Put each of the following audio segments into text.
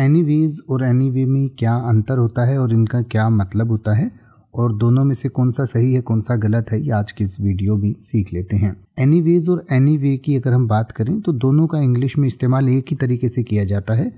anyways और anyway में क्या अंतर होता है और इनका क्या मतलब होता है और दोनों में से कौन सा सही है कौन सा गलत है ये आज की इस वीडियो में सीख लेते हैं एनीवेज और एनीवे की अगर हम बात करें तो दोनों का इंग्लिश में इस्तेमाल एक ही तरीके से किया जाता है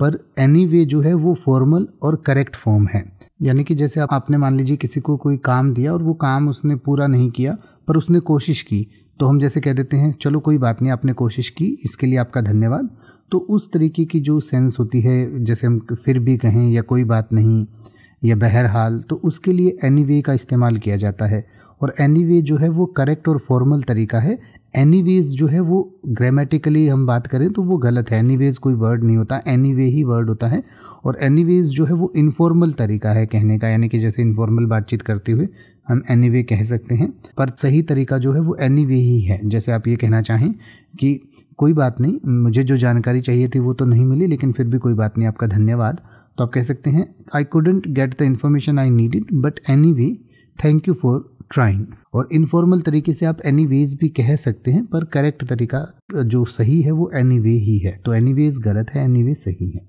पर एनीवे जो है वो फॉर्मल और करेक्ट फॉर्म है यानी कि जैसे आप आपने मान लीजिए किसी को कोई काम दिया और वो काम उसने पूरा नहीं किया पर उसने कोशिश की तो हम जैसे कह देते हैं चलो कोई बात नहीं आपने कोशिश की इसके लिए आपका धन्यवाद तो उस तरीके की जो सेंस होती है जैसे हम फिर भी कहें या कोई बात नहीं या बहरहाल तो उसके लिए एनी वे का इस्तेमाल किया जाता है और एनी वे जो है वो करेक्ट और फॉर्मल तरीका है एनी वेज जो है वो ग्रामेटिकली हम बात करें तो वो गलत है एनी वेज कोई वर्ड नहीं होता एनी वे ही वर्ड होता है और एनी वेज जो है वो इनफॉर्मल तरीका है कहने का यानी कि जैसे इनफॉर्मल बातचीत करते हुए हम एनी कह सकते हैं पर सही तरीका जो है वो एनी ही है जैसे आप ये कहना चाहें कि कोई बात नहीं मुझे जो जानकारी चाहिए थी वो तो नहीं मिली लेकिन फिर भी कोई बात नहीं आपका धन्यवाद तो आप कह सकते हैं I couldn't get the information I needed but anyway thank you for trying और इनफॉर्मल तरीके से आप एनी वेज भी कह सकते हैं पर करेक्ट तरीका जो सही है वो एनी वे ही है तो एनी वेज गलत है एनी वे सही है